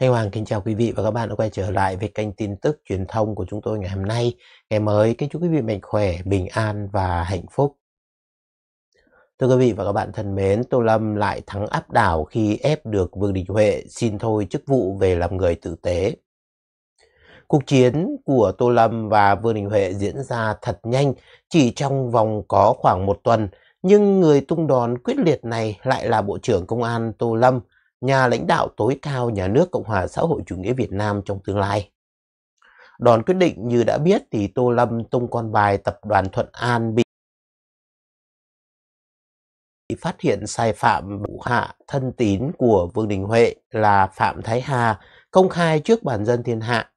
Thanh Hoàng kính chào quý vị và các bạn đã quay trở lại với kênh tin tức truyền thông của chúng tôi ngày hôm nay. Ngày mới kính chúc quý vị mạnh khỏe, bình an và hạnh phúc. Thưa quý vị và các bạn thân mến, Tô Lâm lại thắng áp đảo khi ép được Vương Đình Huệ xin thôi chức vụ về làm người tử tế. Cuộc chiến của Tô Lâm và Vương Đình Huệ diễn ra thật nhanh, chỉ trong vòng có khoảng một tuần, nhưng người tung đòn quyết liệt này lại là Bộ trưởng Công an Tô Lâm, nhà lãnh đạo tối cao nhà nước Cộng hòa xã hội chủ nghĩa Việt Nam trong tương lai. Đòn quyết định như đã biết thì Tô Lâm tung con bài tập đoàn Thuận An bị phát hiện sai phạm vụ hạ thân tín của Vương Đình Huệ là Phạm Thái Hà công khai trước bản dân thiên hạ.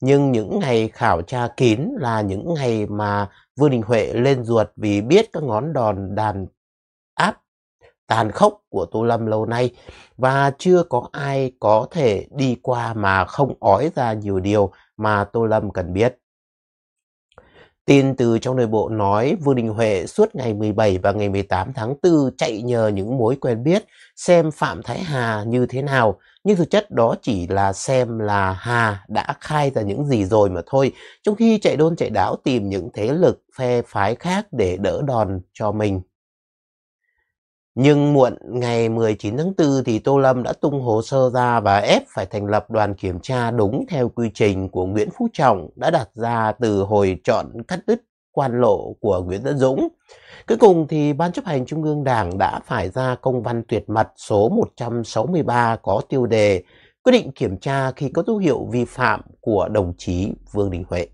Nhưng những ngày khảo tra kín là những ngày mà Vương Đình Huệ lên ruột vì biết các ngón đòn đàn tàn khốc của Tô Lâm lâu nay và chưa có ai có thể đi qua mà không ói ra nhiều điều mà Tô Lâm cần biết. Tin từ trong nội bộ nói Vương Đình Huệ suốt ngày 17 và ngày 18 tháng 4 chạy nhờ những mối quen biết xem Phạm Thái Hà như thế nào. Nhưng thực chất đó chỉ là xem là Hà đã khai ra những gì rồi mà thôi. Trong khi chạy đôn chạy đáo tìm những thế lực phe phái khác để đỡ đòn cho mình. Nhưng muộn ngày 19 tháng 4 thì Tô Lâm đã tung hồ sơ ra và ép phải thành lập đoàn kiểm tra đúng theo quy trình của Nguyễn Phú Trọng đã đặt ra từ hồi chọn cắt đứt quan lộ của Nguyễn Tấn Dũng. Cuối cùng thì Ban chấp hành Trung ương Đảng đã phải ra công văn tuyệt mật số 163 có tiêu đề quyết định kiểm tra khi có dấu hiệu vi phạm của đồng chí Vương Đình Huệ.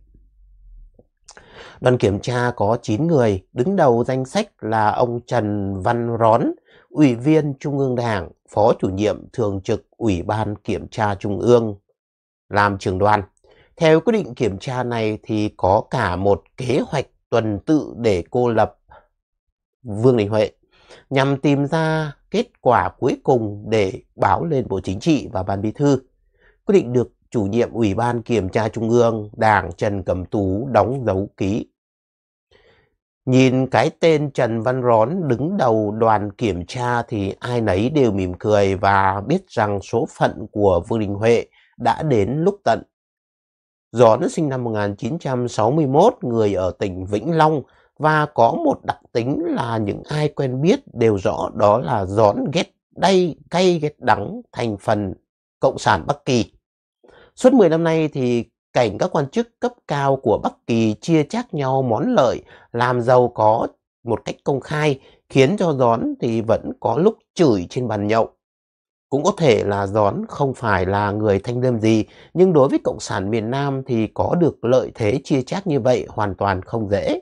Đoàn kiểm tra có 9 người, đứng đầu danh sách là ông Trần Văn Rón, Ủy viên Trung ương Đảng, Phó chủ nhiệm Thường trực Ủy ban Kiểm tra Trung ương, làm trưởng đoàn. Theo quyết định kiểm tra này thì có cả một kế hoạch tuần tự để cô lập Vương Đình Huệ nhằm tìm ra kết quả cuối cùng để báo lên Bộ Chính trị và Ban Bí Thư. Quyết định được chủ nhiệm Ủy ban Kiểm tra Trung ương Đảng Trần Cẩm Tú đóng dấu ký. Nhìn cái tên Trần Văn Rón đứng đầu đoàn kiểm tra thì ai nấy đều mỉm cười và biết rằng số phận của Vương Đình Huệ đã đến lúc tận. Rón sinh năm 1961, người ở tỉnh Vĩnh Long và có một đặc tính là những ai quen biết đều rõ đó là Rón ghét đây cay ghét đắng thành phần Cộng sản Bắc Kỳ. Suốt 10 năm nay thì cảnh các quan chức cấp cao của Bắc Kỳ chia chác nhau món lợi, làm giàu có một cách công khai, khiến cho gión thì vẫn có lúc chửi trên bàn nhậu. Cũng có thể là gión không phải là người thanh liêm gì, nhưng đối với Cộng sản miền Nam thì có được lợi thế chia chác như vậy hoàn toàn không dễ.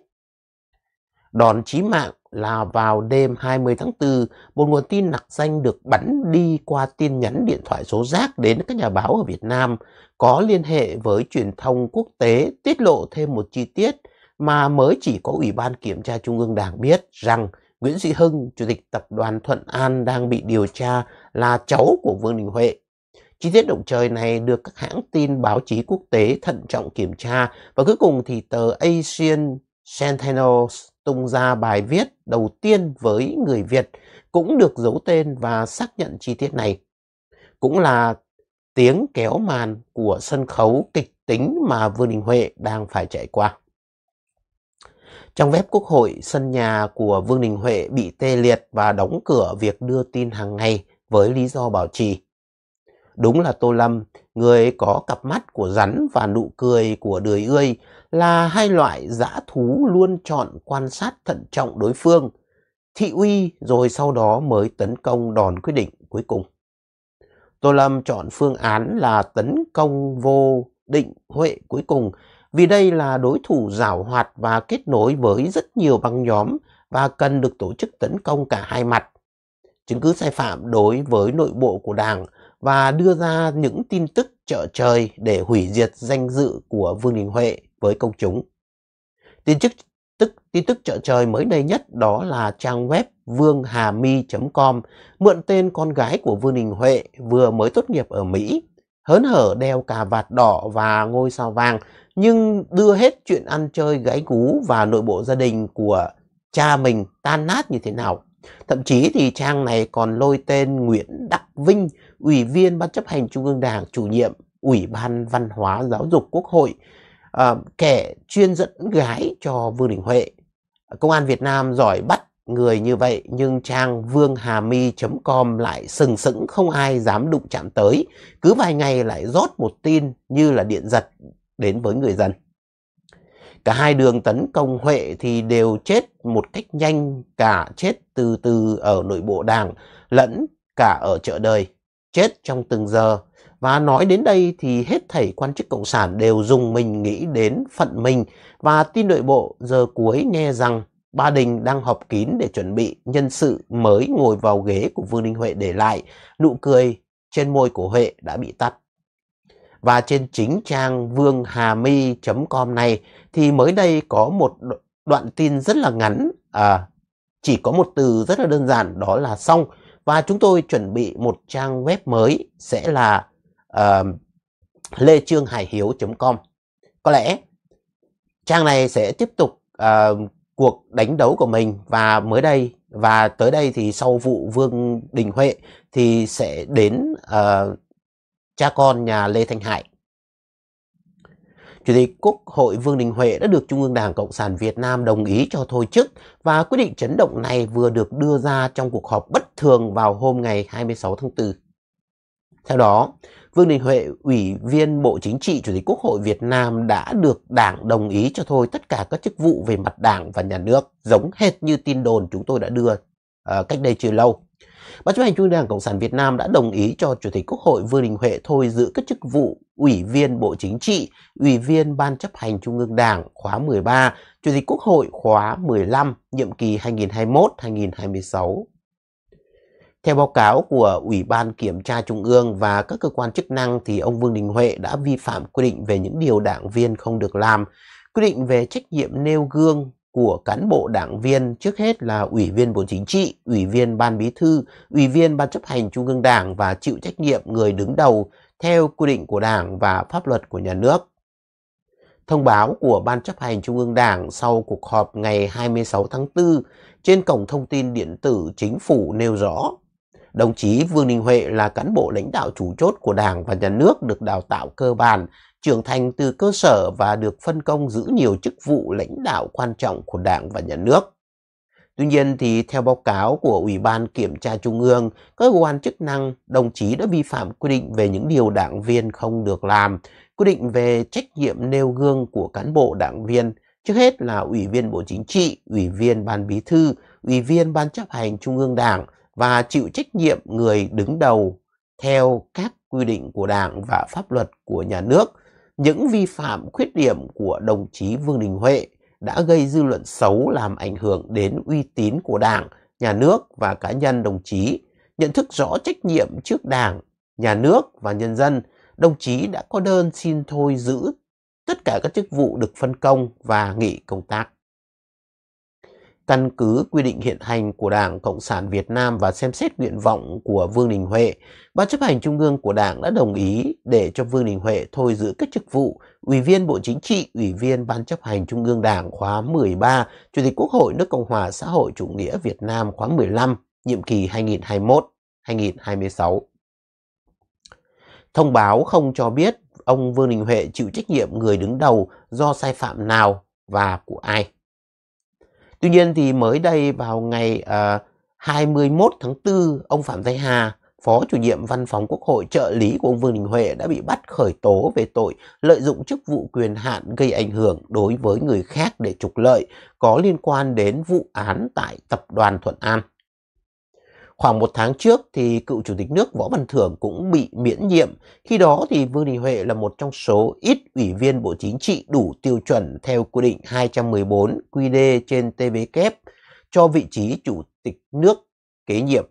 Đòn chí mạng là vào đêm 20 tháng 4, một nguồn tin nặc danh được bắn đi qua tin nhắn điện thoại số rác đến các nhà báo ở Việt Nam có liên hệ với truyền thông quốc tế tiết lộ thêm một chi tiết mà mới chỉ có Ủy ban Kiểm tra Trung ương Đảng biết rằng Nguyễn Duy Hưng, Chủ tịch Tập đoàn Thuận An đang bị điều tra là cháu của Vương Đình Huệ. Chi tiết động trời này được các hãng tin báo chí quốc tế thận trọng kiểm tra và cuối cùng thì tờ Asian Sentinels tung ra bài viết đầu tiên với người Việt cũng được giấu tên và xác nhận chi tiết này. Cũng là tiếng kéo màn của sân khấu kịch tính mà Vương Đình Huệ đang phải trải qua. Trong web quốc hội, sân nhà của Vương Đình Huệ bị tê liệt và đóng cửa việc đưa tin hàng ngày với lý do bảo trì. Đúng là Tô Lâm, người có cặp mắt của rắn và nụ cười của đời ươi, là hai loại dã thú luôn chọn quan sát thận trọng đối phương, thị uy rồi sau đó mới tấn công đòn quyết định cuối cùng. Tô Lâm chọn phương án là tấn công vô định Huệ cuối cùng vì đây là đối thủ rào hoạt và kết nối với rất nhiều băng nhóm và cần được tổ chức tấn công cả hai mặt. Chứng cứ sai phạm đối với nội bộ của Đảng và đưa ra những tin tức trợ trời để hủy diệt danh dự của Vương Đình Huệ với công chúng. Tin tức, tức, tin tức chợ trời mới đây nhất đó là trang web vương com mượn tên con gái của Vương Đình Huệ vừa mới tốt nghiệp ở Mỹ. Hớn hở đeo cà vạt đỏ và ngôi sao vàng nhưng đưa hết chuyện ăn chơi gái cú và nội bộ gia đình của cha mình tan nát như thế nào. Thậm chí thì trang này còn lôi tên Nguyễn Đắc Vinh, Ủy viên Ban chấp hành Trung ương Đảng, chủ nhiệm Ủy ban Văn hóa Giáo dục Quốc hội Ờ, kẻ chuyên dẫn gái cho Vương Đình Huệ. Công an Việt Nam giỏi bắt người như vậy nhưng trang vương-hà-mi.com lại sừng sững không ai dám đụng chạm tới. Cứ vài ngày lại rót một tin như là điện giật đến với người dân. Cả hai đường tấn công Huệ thì đều chết một cách nhanh, cả chết từ từ ở nội bộ đảng lẫn cả ở chợ đời, chết trong từng giờ và nói đến đây thì hết thảy quan chức Cộng sản đều dùng mình nghĩ đến phận mình và tin nội bộ giờ cuối nghe rằng Ba Đình đang họp kín để chuẩn bị nhân sự mới ngồi vào ghế của Vương Đình Huệ để lại, nụ cười trên môi của Huệ đã bị tắt. Và trên chính trang vương.hami.com này thì mới đây có một đoạn tin rất là ngắn, à, chỉ có một từ rất là đơn giản đó là xong. Và chúng tôi chuẩn bị một trang web mới sẽ là lê trương hải hiếu com có lẽ trang này sẽ tiếp tục uh, cuộc đánh đấu của mình và mới đây và tới đây thì sau vụ Vương Đình Huệ thì sẽ đến uh, cha con nhà Lê Thanh Hải. Chủ tịch Quốc hội Vương Đình Huệ đã được Trung ương Đảng Cộng sản Việt Nam đồng ý cho thôi chức và quyết định chấn động này vừa được đưa ra trong cuộc họp bất thường vào hôm ngày 26 tháng 4. Theo đó, Vương Đình Huệ, Ủy viên Bộ Chính trị Chủ tịch Quốc hội Việt Nam đã được Đảng đồng ý cho thôi tất cả các chức vụ về mặt Đảng và nhà nước, giống hệt như tin đồn chúng tôi đã đưa uh, cách đây chưa lâu. Ban chấp hành Trung ương Đảng Cộng sản Việt Nam đã đồng ý cho Chủ tịch Quốc hội Vương Đình Huệ thôi giữ các chức vụ Ủy viên Bộ Chính trị, Ủy viên Ban chấp hành Trung ương Đảng khóa 13, Chủ tịch Quốc hội khóa 15, nhiệm kỳ 2021-2026. Theo báo cáo của Ủy ban Kiểm tra Trung ương và các cơ quan chức năng thì ông Vương Đình Huệ đã vi phạm quy định về những điều đảng viên không được làm, quy định về trách nhiệm nêu gương của cán bộ đảng viên trước hết là Ủy viên Bộ Chính trị, Ủy viên Ban Bí thư, Ủy viên Ban chấp hành Trung ương Đảng và chịu trách nhiệm người đứng đầu theo quy định của Đảng và pháp luật của nhà nước. Thông báo của Ban chấp hành Trung ương Đảng sau cuộc họp ngày 26 tháng 4 trên cổng thông tin điện tử chính phủ nêu rõ Đồng chí Vương Đình Huệ là cán bộ lãnh đạo chủ chốt của Đảng và Nhà nước được đào tạo cơ bản, trưởng thành từ cơ sở và được phân công giữ nhiều chức vụ lãnh đạo quan trọng của Đảng và Nhà nước. Tuy nhiên thì theo báo cáo của Ủy ban Kiểm tra Trung ương, cơ quan chức năng, đồng chí đã vi phạm quy định về những điều đảng viên không được làm, quy định về trách nhiệm nêu gương của cán bộ đảng viên, trước hết là Ủy viên Bộ Chính trị, Ủy viên Ban Bí thư, Ủy viên Ban chấp hành Trung ương Đảng, và chịu trách nhiệm người đứng đầu theo các quy định của Đảng và pháp luật của nhà nước. Những vi phạm khuyết điểm của đồng chí Vương Đình Huệ đã gây dư luận xấu làm ảnh hưởng đến uy tín của Đảng, nhà nước và cá nhân đồng chí. Nhận thức rõ trách nhiệm trước Đảng, nhà nước và nhân dân, đồng chí đã có đơn xin thôi giữ tất cả các chức vụ được phân công và nghỉ công tác căn cứ quy định hiện hành của Đảng Cộng sản Việt Nam và xem xét nguyện vọng của Vương Đình Huệ, Ban chấp hành Trung ương của Đảng đã đồng ý để cho Vương Đình Huệ thôi giữ các chức vụ Ủy viên Bộ Chính trị, Ủy viên Ban chấp hành Trung ương Đảng khóa 13, Chủ tịch Quốc hội nước Cộng hòa xã hội chủ nghĩa Việt Nam khóa 15, nhiệm kỳ 2021-2026. Thông báo không cho biết ông Vương Đình Huệ chịu trách nhiệm người đứng đầu do sai phạm nào và của ai. Tuy nhiên thì mới đây vào ngày uh, ờ, 21 tháng 4, ông Phạm Thanh Hà, Phó chủ nhiệm văn phòng Quốc hội trợ lý của ông Vương Đình Huệ đã bị bắt khởi tố về tội lợi dụng chức vụ quyền hạn gây ảnh hưởng đối với người khác để trục lợi có liên quan đến vụ án tại Tập đoàn Thuận An. Khoảng một tháng trước thì cựu chủ tịch nước Võ Văn Thưởng cũng bị miễn nhiệm. Khi đó thì Vương Đình Huệ là một trong số ít ủy viên Bộ Chính trị đủ tiêu chuẩn theo quy định 214 QD trên TVK cho vị trí chủ tịch nước kế nhiệm.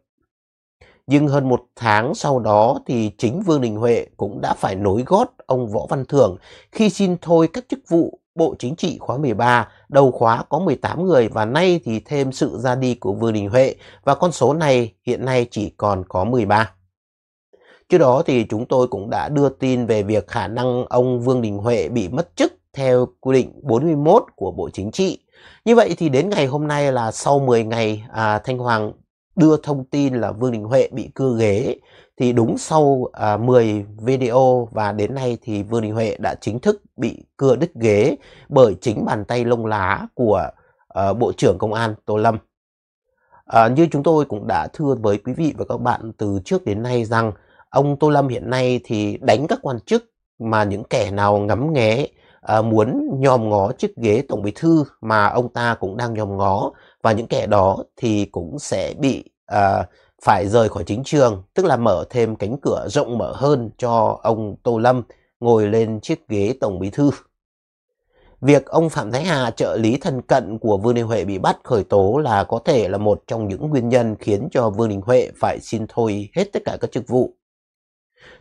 Nhưng hơn một tháng sau đó thì chính Vương Đình Huệ cũng đã phải nối gót ông Võ Văn Thưởng khi xin thôi các chức vụ Bộ Chính trị khóa 13, đầu khóa có 18 người và nay thì thêm sự ra đi của Vương Đình Huệ và con số này hiện nay chỉ còn có 13. Trước đó thì chúng tôi cũng đã đưa tin về việc khả năng ông Vương Đình Huệ bị mất chức theo quy định 41 của Bộ Chính trị. Như vậy thì đến ngày hôm nay là sau 10 ngày à, Thanh Hoàng đưa thông tin là Vương Đình Huệ bị cưa ghế thì đúng sau à, 10 video và đến nay thì Vương Đình Huệ đã chính thức bị cưa đứt ghế bởi chính bàn tay lông lá của à, Bộ trưởng Công an Tô Lâm. À, như chúng tôi cũng đã thưa với quý vị và các bạn từ trước đến nay rằng ông Tô Lâm hiện nay thì đánh các quan chức mà những kẻ nào ngắm nghé à, muốn nhòm ngó chiếc ghế Tổng Bí Thư mà ông ta cũng đang nhòm ngó và những kẻ đó thì cũng sẽ bị... À, phải rời khỏi chính trường, tức là mở thêm cánh cửa rộng mở hơn cho ông Tô Lâm ngồi lên chiếc ghế Tổng Bí Thư. Việc ông Phạm Thái Hà trợ lý thân cận của Vương Đình Huệ bị bắt khởi tố là có thể là một trong những nguyên nhân khiến cho Vương Đình Huệ phải xin thôi hết tất cả các chức vụ.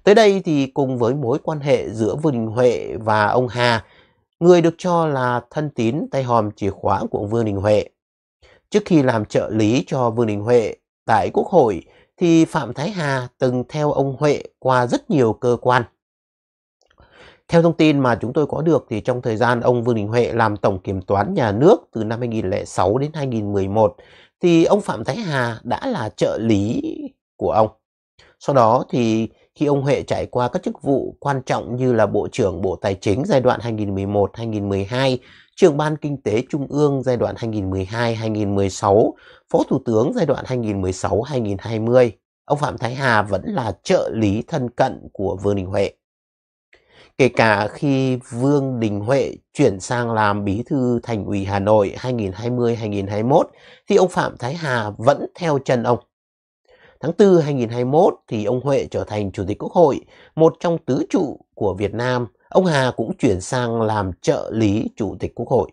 Tới đây thì cùng với mối quan hệ giữa Vương Đình Huệ và ông Hà, người được cho là thân tín tay hòm chìa khóa của Vương Đình Huệ. Trước khi làm trợ lý cho Vương Đình Huệ, tại Quốc hội thì Phạm Thái Hà từng theo ông Huệ qua rất nhiều cơ quan. Theo thông tin mà chúng tôi có được thì trong thời gian ông Vương Đình Huệ làm Tổng Kiểm toán Nhà nước từ năm 2006 đến 2011 thì ông Phạm Thái Hà đã là trợ lý của ông. Sau đó thì khi ông Huệ trải qua các chức vụ quan trọng như là Bộ trưởng Bộ Tài chính giai đoạn 2011-2012 trưởng ban kinh tế trung ương giai đoạn 2012-2016, phó thủ tướng giai đoạn 2016-2020. Ông Phạm Thái Hà vẫn là trợ lý thân cận của Vương Đình Huệ. Kể cả khi Vương Đình Huệ chuyển sang làm bí thư thành ủy Hà Nội 2020-2021 thì ông Phạm Thái Hà vẫn theo chân ông. Tháng 4 2021 thì ông Huệ trở thành Chủ tịch Quốc hội, một trong tứ trụ của Việt Nam – ông Hà cũng chuyển sang làm trợ lý Chủ tịch Quốc hội.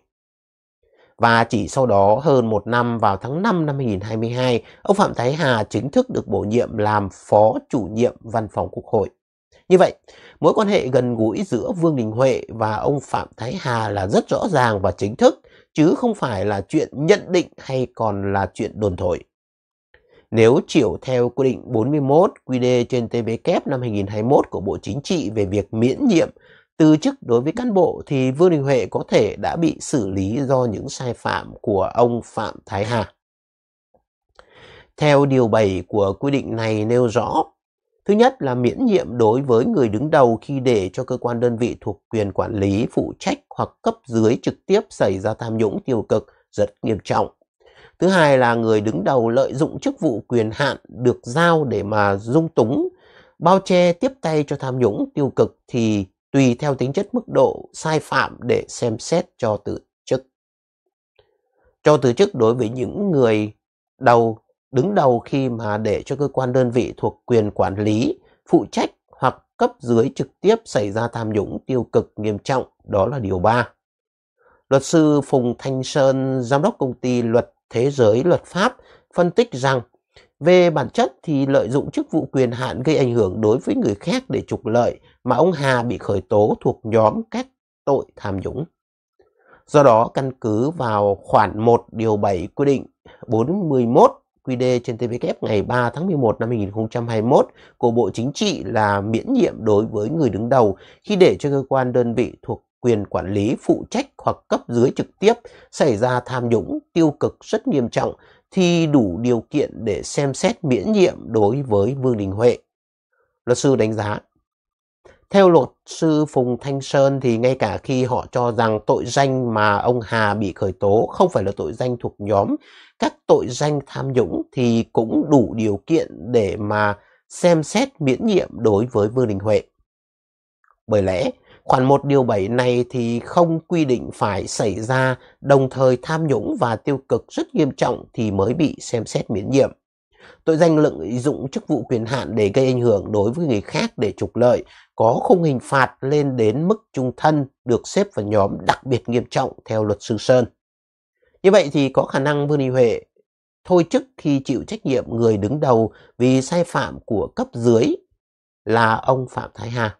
Và chỉ sau đó hơn một năm vào tháng 5 năm 2022, ông Phạm Thái Hà chính thức được bổ nhiệm làm Phó Chủ nhiệm Văn phòng Quốc hội. Như vậy, mối quan hệ gần gũi giữa Vương Đình Huệ và ông Phạm Thái Hà là rất rõ ràng và chính thức, chứ không phải là chuyện nhận định hay còn là chuyện đồn thổi. Nếu chiểu theo quy định 41 QD trên TVK năm 2021 của Bộ Chính trị về việc miễn nhiệm từ chức đối với cán bộ thì Vương Đình Huệ có thể đã bị xử lý do những sai phạm của ông Phạm Thái Hà. Theo điều 7 của quy định này nêu rõ, thứ nhất là miễn nhiệm đối với người đứng đầu khi để cho cơ quan đơn vị thuộc quyền quản lý phụ trách hoặc cấp dưới trực tiếp xảy ra tham nhũng tiêu cực rất nghiêm trọng. Thứ hai là người đứng đầu lợi dụng chức vụ quyền hạn được giao để mà dung túng, bao che tiếp tay cho tham nhũng tiêu cực thì tùy theo tính chất mức độ sai phạm để xem xét cho từ chức. Cho từ chức đối với những người đầu đứng đầu khi mà để cho cơ quan đơn vị thuộc quyền quản lý, phụ trách hoặc cấp dưới trực tiếp xảy ra tham nhũng tiêu cực nghiêm trọng, đó là điều 3. Luật sư Phùng Thanh Sơn, giám đốc công ty luật thế giới luật pháp, phân tích rằng về bản chất thì lợi dụng chức vụ quyền hạn gây ảnh hưởng đối với người khác để trục lợi mà ông Hà bị khởi tố thuộc nhóm các tội tham nhũng. Do đó, căn cứ vào khoản 1 điều 7 quy định 41 QD trên TVK ngày 3 tháng 11 năm 2021 của Bộ Chính trị là miễn nhiệm đối với người đứng đầu khi để cho cơ quan đơn vị thuộc quyền quản lý phụ trách hoặc cấp dưới trực tiếp xảy ra tham nhũng tiêu cực rất nghiêm trọng thì đủ điều kiện để xem xét miễn nhiệm đối với Vương Đình Huệ. Luật sư đánh giá, theo luật sư Phùng Thanh Sơn thì ngay cả khi họ cho rằng tội danh mà ông Hà bị khởi tố không phải là tội danh thuộc nhóm các tội danh tham nhũng thì cũng đủ điều kiện để mà xem xét miễn nhiệm đối với Vương Đình Huệ. Bởi lẽ Khoản 1 điều 7 này thì không quy định phải xảy ra đồng thời tham nhũng và tiêu cực rất nghiêm trọng thì mới bị xem xét miễn nhiệm. Tội danh lợi dụng chức vụ quyền hạn để gây ảnh hưởng đối với người khác để trục lợi có khung hình phạt lên đến mức trung thân được xếp vào nhóm đặc biệt nghiêm trọng theo luật sư Sơn. Như vậy thì có khả năng Vương Đình Huệ thôi chức khi chịu trách nhiệm người đứng đầu vì sai phạm của cấp dưới là ông Phạm Thái Hà.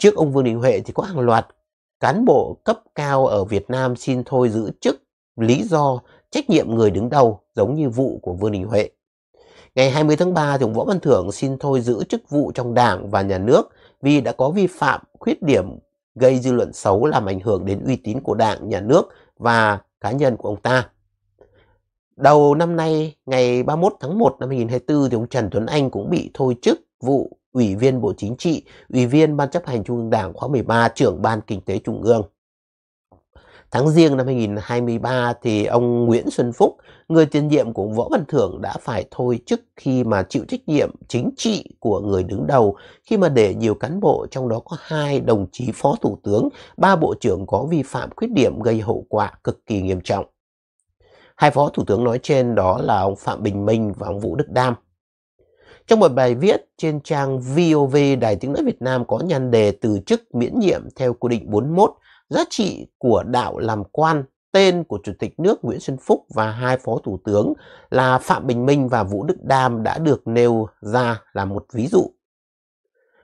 Trước ông Vương Đình Huệ thì có hàng loạt cán bộ cấp cao ở Việt Nam xin thôi giữ chức lý do trách nhiệm người đứng đầu giống như vụ của Vương Đình Huệ. Ngày 20 tháng 3 thì ông Võ Văn Thưởng xin thôi giữ chức vụ trong đảng và nhà nước vì đã có vi phạm khuyết điểm gây dư luận xấu làm ảnh hưởng đến uy tín của đảng, nhà nước và cá nhân của ông ta. Đầu năm nay, ngày 31 tháng 1 năm 2024 thì ông Trần Tuấn Anh cũng bị thôi chức vụ Ủy viên Bộ Chính trị, Ủy viên Ban chấp hành Trung ương Đảng khóa 13, trưởng Ban Kinh tế Trung ương. Tháng riêng năm 2023 thì ông Nguyễn Xuân Phúc, người tiền nhiệm của Võ Văn Thưởng đã phải thôi chức khi mà chịu trách nhiệm chính trị của người đứng đầu khi mà để nhiều cán bộ trong đó có hai đồng chí phó thủ tướng, ba bộ trưởng có vi phạm khuyết điểm gây hậu quả cực kỳ nghiêm trọng. Hai phó thủ tướng nói trên đó là ông Phạm Bình Minh và ông Vũ Đức Đam. Trong một bài viết trên trang VOV Đài Tiếng Nói Việt Nam có nhan đề từ chức miễn nhiệm theo quy định 41, giá trị của đạo làm quan, tên của Chủ tịch nước Nguyễn Xuân Phúc và hai Phó Thủ tướng là Phạm Bình Minh và Vũ Đức Đam đã được nêu ra là một ví dụ.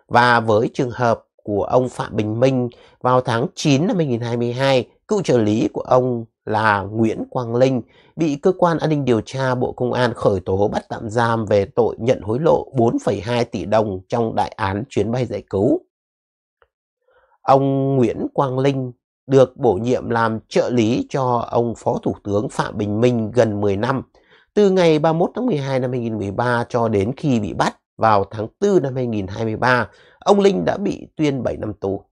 Và với trường hợp của ông Phạm Bình Minh vào tháng 9 năm 2022, cựu trợ lý của ông là Nguyễn Quang Linh bị cơ quan an ninh điều tra Bộ Công an khởi tố bắt tạm giam về tội nhận hối lộ 4,2 tỷ đồng trong đại án chuyến bay giải cứu. Ông Nguyễn Quang Linh được bổ nhiệm làm trợ lý cho ông Phó Thủ tướng Phạm Bình Minh gần 10 năm, từ ngày 31 tháng 12 năm 2013 cho đến khi bị bắt vào tháng 4 năm 2023, ông Linh đã bị tuyên 7 năm tù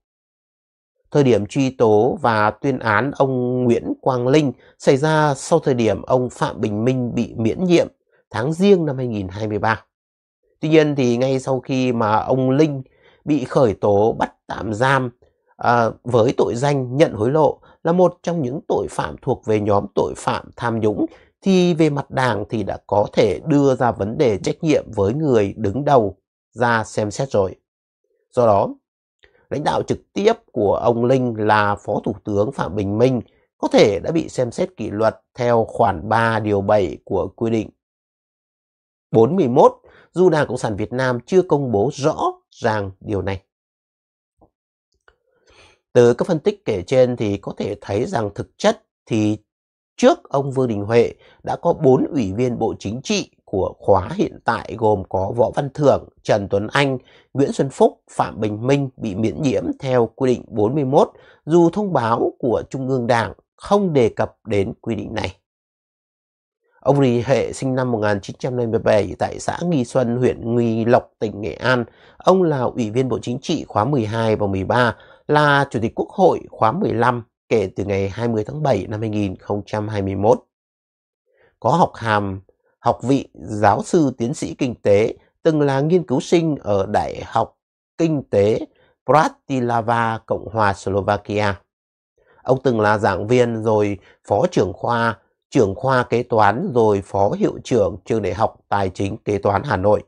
thời điểm truy tố và tuyên án ông Nguyễn Quang Linh xảy ra sau thời điểm ông Phạm Bình Minh bị miễn nhiệm tháng riêng năm 2023. Tuy nhiên thì ngay sau khi mà ông Linh bị khởi tố bắt tạm giam à, với tội danh nhận hối lộ là một trong những tội phạm thuộc về nhóm tội phạm tham nhũng thì về mặt đảng thì đã có thể đưa ra vấn đề trách nhiệm với người đứng đầu ra xem xét rồi. Do đó, lãnh đạo trực tiếp của ông Linh là Phó Thủ tướng Phạm Bình Minh có thể đã bị xem xét kỷ luật theo khoản 3 điều 7 của quy định. 41. Dù Đảng Cộng sản Việt Nam chưa công bố rõ ràng điều này. Từ các phân tích kể trên thì có thể thấy rằng thực chất thì trước ông Vương Đình Huệ đã có 4 ủy viên Bộ Chính trị của khóa hiện tại gồm có Võ Văn Thưởng, Trần Tuấn Anh, Nguyễn Xuân Phúc, Phạm Bình Minh bị miễn nhiễm theo quy định 41 dù thông báo của Trung ương Đảng không đề cập đến quy định này. Ông Rì Hệ sinh năm 1957 tại xã Nghi Xuân, huyện Nghi Lộc, tỉnh Nghệ An. Ông là Ủy viên Bộ Chính trị khóa 12 và 13, là Chủ tịch Quốc hội khóa 15 kể từ ngày 20 tháng 7 năm 2021. Có học hàm học vị giáo sư tiến sĩ kinh tế, từng là nghiên cứu sinh ở Đại học Kinh tế Bratislava, Cộng hòa Slovakia. Ông từng là giảng viên rồi phó trưởng khoa, trưởng khoa kế toán rồi phó hiệu trưởng trường đại học tài chính kế toán Hà Nội.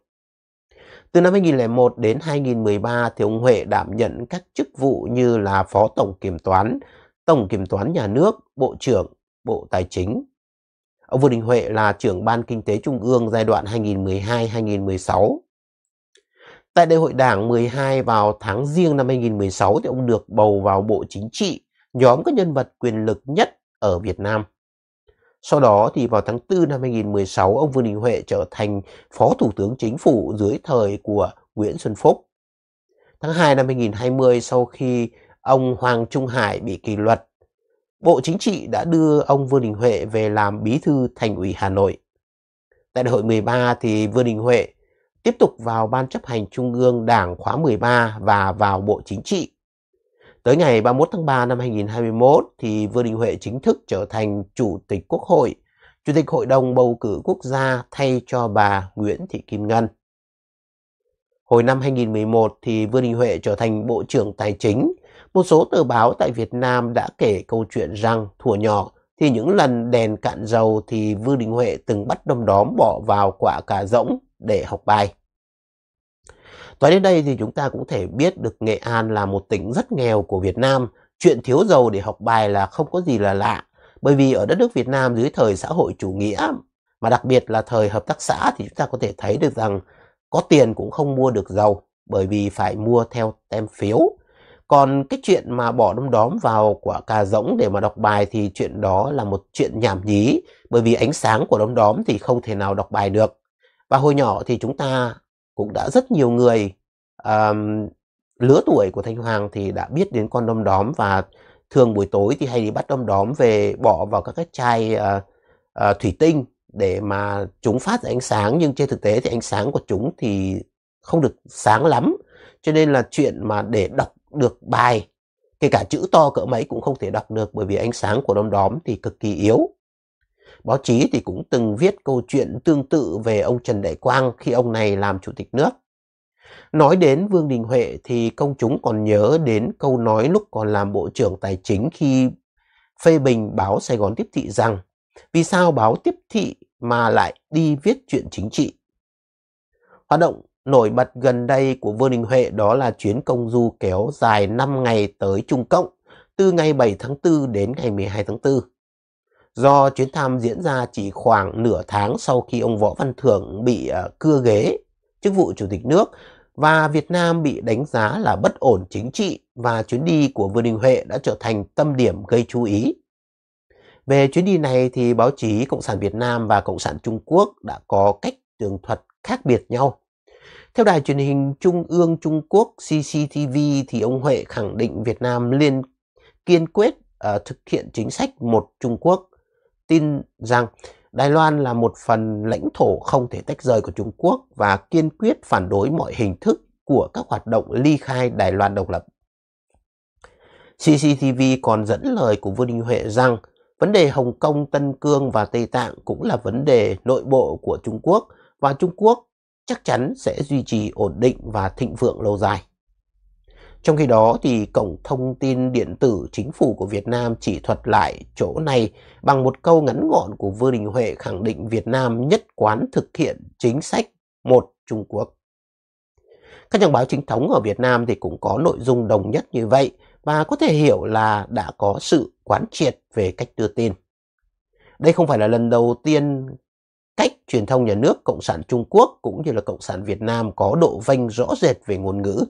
Từ năm 2001 đến 2013 thì ông Huệ đảm nhận các chức vụ như là phó tổng kiểm toán, tổng kiểm toán nhà nước, bộ trưởng, bộ tài chính, Ông Vương Đình Huệ là trưởng Ban Kinh tế Trung ương giai đoạn 2012-2016. Tại đại hội đảng 12 vào tháng riêng năm 2016 thì ông được bầu vào Bộ Chính trị, nhóm các nhân vật quyền lực nhất ở Việt Nam. Sau đó thì vào tháng 4 năm 2016, ông Vương Đình Huệ trở thành Phó Thủ tướng Chính phủ dưới thời của Nguyễn Xuân Phúc. Tháng 2 năm 2020 sau khi ông Hoàng Trung Hải bị kỷ luật Bộ Chính trị đã đưa ông Vương Đình Huệ về làm bí thư thành ủy Hà Nội. Tại đại hội 13 thì Vương Đình Huệ tiếp tục vào Ban chấp hành Trung ương Đảng khóa 13 và vào Bộ Chính trị. Tới ngày 31 tháng 3 năm 2021 thì Vương Đình Huệ chính thức trở thành Chủ tịch Quốc hội, Chủ tịch Hội đồng Bầu cử Quốc gia thay cho bà Nguyễn Thị Kim Ngân. Hồi năm 2011 thì Vương Đình Huệ trở thành Bộ trưởng Tài chính một số tờ báo tại Việt Nam đã kể câu chuyện rằng thuở nhỏ thì những lần đèn cạn dầu thì Vương Đình Huệ từng bắt đom đóm bỏ vào quả cà rỗng để học bài. Tới đến đây thì chúng ta cũng thể biết được Nghệ An là một tỉnh rất nghèo của Việt Nam. Chuyện thiếu dầu để học bài là không có gì là lạ. Bởi vì ở đất nước Việt Nam dưới thời xã hội chủ nghĩa mà đặc biệt là thời hợp tác xã thì chúng ta có thể thấy được rằng có tiền cũng không mua được dầu bởi vì phải mua theo tem phiếu còn cái chuyện mà bỏ đom đóm vào quả cà rỗng để mà đọc bài thì chuyện đó là một chuyện nhảm nhí bởi vì ánh sáng của đom đóm thì không thể nào đọc bài được. Và hồi nhỏ thì chúng ta cũng đã rất nhiều người um, lứa tuổi của Thanh Hoàng thì đã biết đến con đom đóm và thường buổi tối thì hay đi bắt đom đóm về bỏ vào các cái chai uh, uh, thủy tinh để mà chúng phát ra ánh sáng nhưng trên thực tế thì ánh sáng của chúng thì không được sáng lắm cho nên là chuyện mà để đọc được bài, kể cả chữ to cỡ mấy cũng không thể đọc được bởi vì ánh sáng của đom đóm thì cực kỳ yếu. Báo chí thì cũng từng viết câu chuyện tương tự về ông Trần Đại Quang khi ông này làm chủ tịch nước. Nói đến Vương Đình Huệ thì công chúng còn nhớ đến câu nói lúc còn làm Bộ trưởng Tài chính khi phê bình báo Sài Gòn Tiếp Thị rằng vì sao báo Tiếp Thị mà lại đi viết chuyện chính trị. Hoạt động nổi bật gần đây của Vương Đình Huệ đó là chuyến công du kéo dài 5 ngày tới Trung Cộng, từ ngày 7 tháng 4 đến ngày 12 tháng 4. Do chuyến thăm diễn ra chỉ khoảng nửa tháng sau khi ông Võ Văn Thưởng bị ờ, cưa ghế chức vụ Chủ tịch nước và Việt Nam bị đánh giá là bất ổn chính trị và chuyến đi của Vương Đình Huệ đã trở thành tâm điểm gây chú ý. Về chuyến đi này thì báo chí Cộng sản Việt Nam và Cộng sản Trung Quốc đã có cách tường thuật khác biệt nhau. Theo đài truyền hình Trung ương Trung Quốc CCTV thì ông Huệ khẳng định Việt Nam liên kiên quyết uh, thực hiện chính sách một Trung Quốc, tin rằng Đài Loan là một phần lãnh thổ không thể tách rời của Trung Quốc và kiên quyết phản đối mọi hình thức của các hoạt động ly khai Đài Loan độc lập. CCTV còn dẫn lời của Vương Đình Huệ rằng vấn đề Hồng Kông, Tân Cương và Tây Tạng cũng là vấn đề nội bộ của Trung Quốc và Trung Quốc chắc chắn sẽ duy trì ổn định và thịnh vượng lâu dài. Trong khi đó thì cổng thông tin điện tử chính phủ của Việt Nam chỉ thuật lại chỗ này bằng một câu ngắn gọn của Vương Đình Huệ khẳng định Việt Nam nhất quán thực hiện chính sách một Trung Quốc. Các trang báo chính thống ở Việt Nam thì cũng có nội dung đồng nhất như vậy và có thể hiểu là đã có sự quán triệt về cách đưa tin. Đây không phải là lần đầu tiên cách truyền thông nhà nước Cộng sản Trung Quốc cũng như là Cộng sản Việt Nam có độ vanh rõ rệt về ngôn ngữ.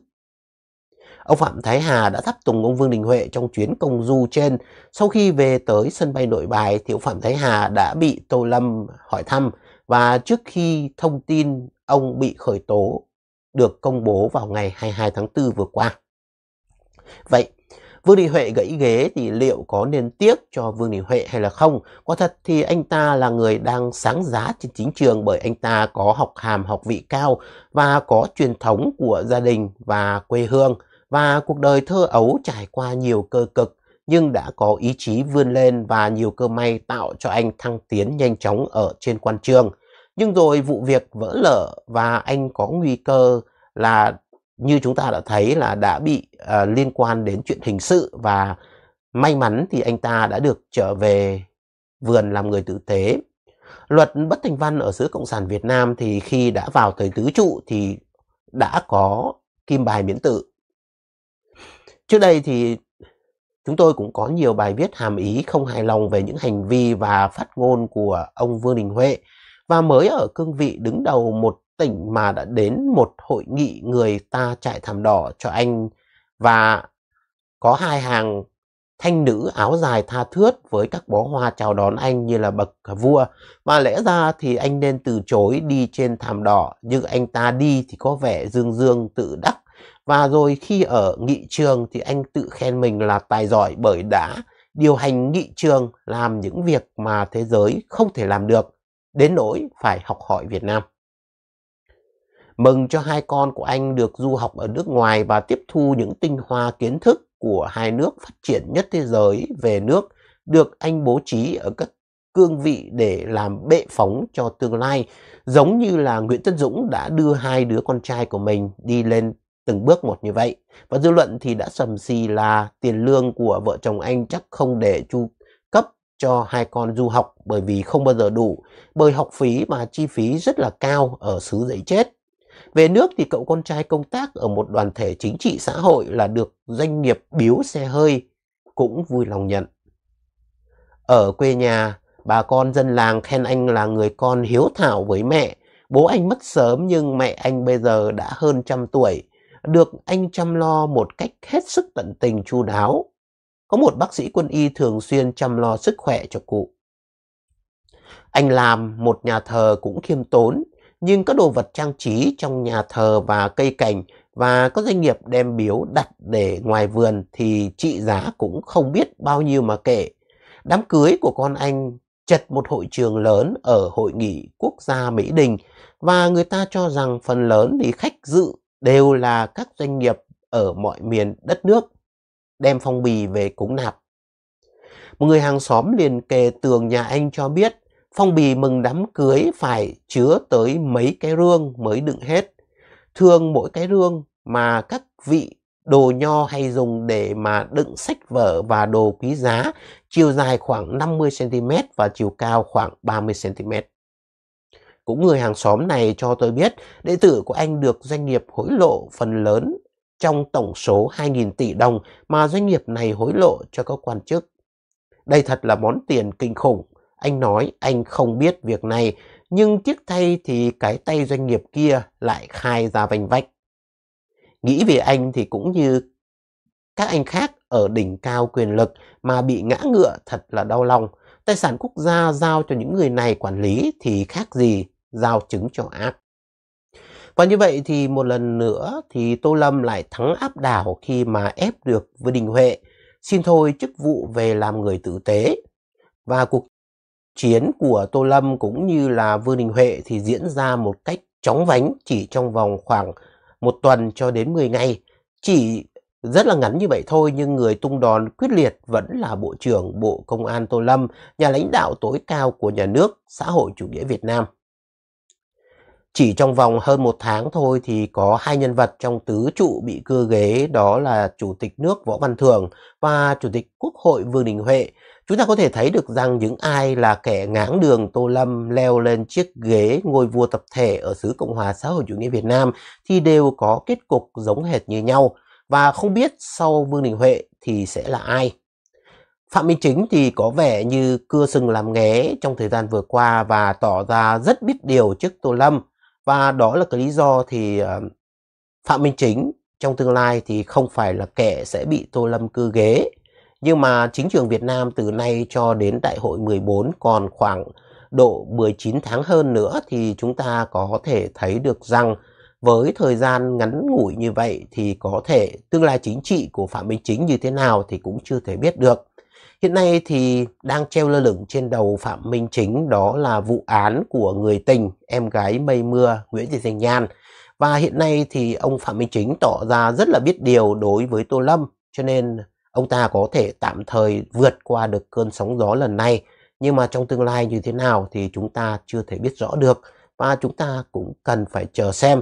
Ông Phạm Thái Hà đã thắp tùng ông Vương Đình Huệ trong chuyến công du trên. Sau khi về tới sân bay nội bài thì ông Phạm Thái Hà đã bị Tô Lâm hỏi thăm và trước khi thông tin ông bị khởi tố được công bố vào ngày 22 tháng 4 vừa qua. Vậy Vương Đình Huệ gãy ghế thì liệu có nên tiếc cho Vương Đình Huệ hay là không? Có thật thì anh ta là người đang sáng giá trên chính trường bởi anh ta có học hàm học vị cao và có truyền thống của gia đình và quê hương và cuộc đời thơ ấu trải qua nhiều cơ cực nhưng đã có ý chí vươn lên và nhiều cơ may tạo cho anh thăng tiến nhanh chóng ở trên quan trường. Nhưng rồi vụ việc vỡ lở và anh có nguy cơ là như chúng ta đã thấy là đã bị uh, liên quan đến chuyện hình sự và may mắn thì anh ta đã được trở về vườn làm người tử tế. Luật bất thành văn ở xứ Cộng sản Việt Nam thì khi đã vào thời tứ trụ thì đã có kim bài miễn tự Trước đây thì chúng tôi cũng có nhiều bài viết hàm ý không hài lòng về những hành vi và phát ngôn của ông Vương Đình Huệ và mới ở cương vị đứng đầu một tỉnh mà đã đến một hội nghị người ta trải thảm đỏ cho anh và có hai hàng thanh nữ áo dài tha thướt với các bó hoa chào đón anh như là bậc vua. Mà lẽ ra thì anh nên từ chối đi trên thảm đỏ, nhưng anh ta đi thì có vẻ dương dương tự đắc. Và rồi khi ở nghị trường thì anh tự khen mình là tài giỏi bởi đã điều hành nghị trường làm những việc mà thế giới không thể làm được đến nỗi phải học hỏi Việt Nam. Mừng cho hai con của anh được du học ở nước ngoài và tiếp thu những tinh hoa kiến thức của hai nước phát triển nhất thế giới về nước được anh bố trí ở các cương vị để làm bệ phóng cho tương lai, giống như là Nguyễn Tân Dũng đã đưa hai đứa con trai của mình đi lên từng bước một như vậy. Và dư luận thì đã sầm xì là tiền lương của vợ chồng anh chắc không để chu cho hai con du học bởi vì không bao giờ đủ, bởi học phí mà chi phí rất là cao ở xứ dậy chết. Về nước thì cậu con trai công tác ở một đoàn thể chính trị xã hội là được doanh nghiệp biếu xe hơi, cũng vui lòng nhận. Ở quê nhà, bà con dân làng khen anh là người con hiếu thảo với mẹ. Bố anh mất sớm nhưng mẹ anh bây giờ đã hơn trăm tuổi, được anh chăm lo một cách hết sức tận tình chu đáo. Có một bác sĩ quân y thường xuyên chăm lo sức khỏe cho cụ. Anh làm một nhà thờ cũng khiêm tốn, nhưng các đồ vật trang trí trong nhà thờ và cây cảnh và các doanh nghiệp đem biếu đặt để ngoài vườn thì trị giá cũng không biết bao nhiêu mà kể. Đám cưới của con anh chật một hội trường lớn ở Hội nghị Quốc gia Mỹ Đình và người ta cho rằng phần lớn thì khách dự đều là các doanh nghiệp ở mọi miền đất nước đem phong bì về cúng nạp. Một người hàng xóm liền kề tường nhà anh cho biết phong bì mừng đám cưới phải chứa tới mấy cái rương mới đựng hết. Thường mỗi cái rương mà các vị đồ nho hay dùng để mà đựng sách vở và đồ quý giá, chiều dài khoảng 50cm và chiều cao khoảng 30cm. Cũng người hàng xóm này cho tôi biết, đệ tử của anh được doanh nghiệp hối lộ phần lớn trong tổng số 2.000 tỷ đồng mà doanh nghiệp này hối lộ cho các quan chức. Đây thật là món tiền kinh khủng. Anh nói anh không biết việc này, nhưng tiếc thay thì cái tay doanh nghiệp kia lại khai ra vành vách. Nghĩ về anh thì cũng như các anh khác ở đỉnh cao quyền lực mà bị ngã ngựa thật là đau lòng. Tài sản quốc gia giao cho những người này quản lý thì khác gì giao chứng cho ác. Và như vậy thì một lần nữa thì Tô Lâm lại thắng áp đảo khi mà ép được Vương Đình Huệ xin thôi chức vụ về làm người tử tế. Và cuộc chiến của Tô Lâm cũng như là Vương Đình Huệ thì diễn ra một cách chóng vánh chỉ trong vòng khoảng một tuần cho đến 10 ngày. Chỉ rất là ngắn như vậy thôi nhưng người tung đòn quyết liệt vẫn là Bộ trưởng Bộ Công an Tô Lâm, nhà lãnh đạo tối cao của nhà nước xã hội chủ nghĩa Việt Nam. Chỉ trong vòng hơn một tháng thôi thì có hai nhân vật trong tứ trụ bị cưa ghế đó là Chủ tịch nước Võ Văn Thường và Chủ tịch Quốc hội Vương Đình Huệ. Chúng ta có thể thấy được rằng những ai là kẻ ngáng đường Tô Lâm leo lên chiếc ghế ngôi vua tập thể ở xứ Cộng hòa xã hội chủ nghĩa Việt Nam thì đều có kết cục giống hệt như nhau và không biết sau Vương Đình Huệ thì sẽ là ai. Phạm Minh Chính thì có vẻ như cưa sừng làm nghé trong thời gian vừa qua và tỏ ra rất biết điều trước Tô Lâm và đó là cái lý do thì ờ, Phạm Minh Chính trong tương lai thì không phải là kẻ sẽ bị Tô Lâm cư ghế nhưng mà chính trường Việt Nam từ nay cho đến đại hội 14 còn khoảng độ 19 tháng hơn nữa thì chúng ta có thể thấy được rằng với thời gian ngắn ngủi như vậy thì có thể tương lai chính trị của Phạm Minh Chính như thế nào thì cũng chưa thể biết được. Hiện nay thì đang treo lơ lửng trên đầu Phạm Minh Chính đó là vụ án của người tình em gái mây mưa Nguyễn Thị Thanh Nhan. Và hiện nay thì ông Phạm Minh Chính tỏ ra rất là biết điều đối với Tô Lâm cho nên ông ta có thể tạm thời vượt qua được cơn sóng gió lần này. Nhưng mà trong tương lai như thế nào thì chúng ta chưa thể biết rõ được và chúng ta cũng cần phải chờ xem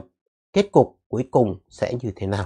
kết cục cuối cùng sẽ như thế nào.